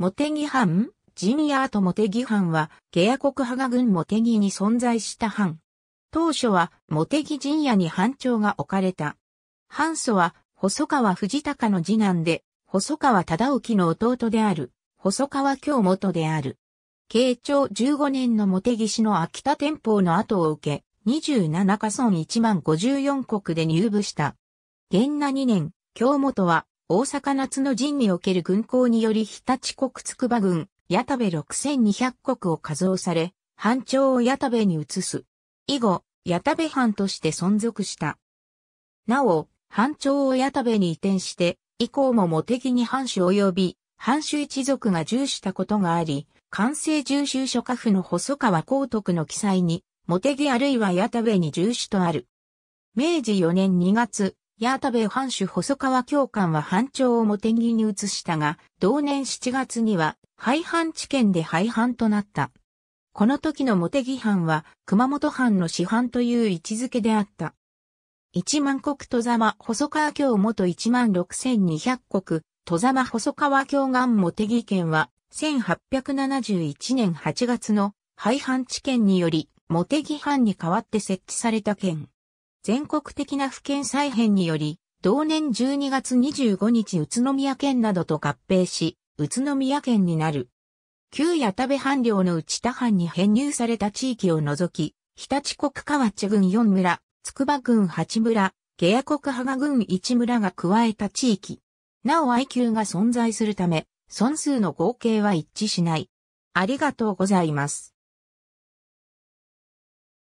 茂木藩、陣屋と茂木藩は、ゲア国派が軍茂木に存在した藩。当初は茂木陣屋に藩長が置かれた。藩祖は、細川藤高の次男で、細川忠興の弟である、細川京元である。慶長15年の茂木氏の秋田天保の後を受け、27家村1万54国で入部した。元那2年、京元は大阪夏の陣における軍港により日立国筑波軍、矢田部6200国を加増され、藩長を矢田部に移す。以後、矢田部藩として存続した。なお、藩長を矢田部に移転して、以降も茂木に藩主及び、藩主一族が従したことがあり、関西重修諸家府の細川光徳の記載に、茂木あるいは矢田部に重視とある。明治4年2月、矢田部藩主細川教官は藩庁を茂木に移したが、同年7月には廃藩置県で廃藩となった。この時の茂木藩は熊本藩の市藩という位置づけであった。一万国戸様細川京元一万六千二百国、戸様細川京岸茂木県は、1871年8月の廃藩置県により、茂木藩に代わって設置された県。全国的な府県再編により、同年12月25日宇都宮県などと合併し、宇都宮県になる。旧矢田部藩領の内田藩に編入された地域を除き、日立国河内郡4村、筑波郡8村、下谷国羽賀郡1村が加えた地域。なお IQ が存在するため、損数の合計は一致しない。ありがとうございます。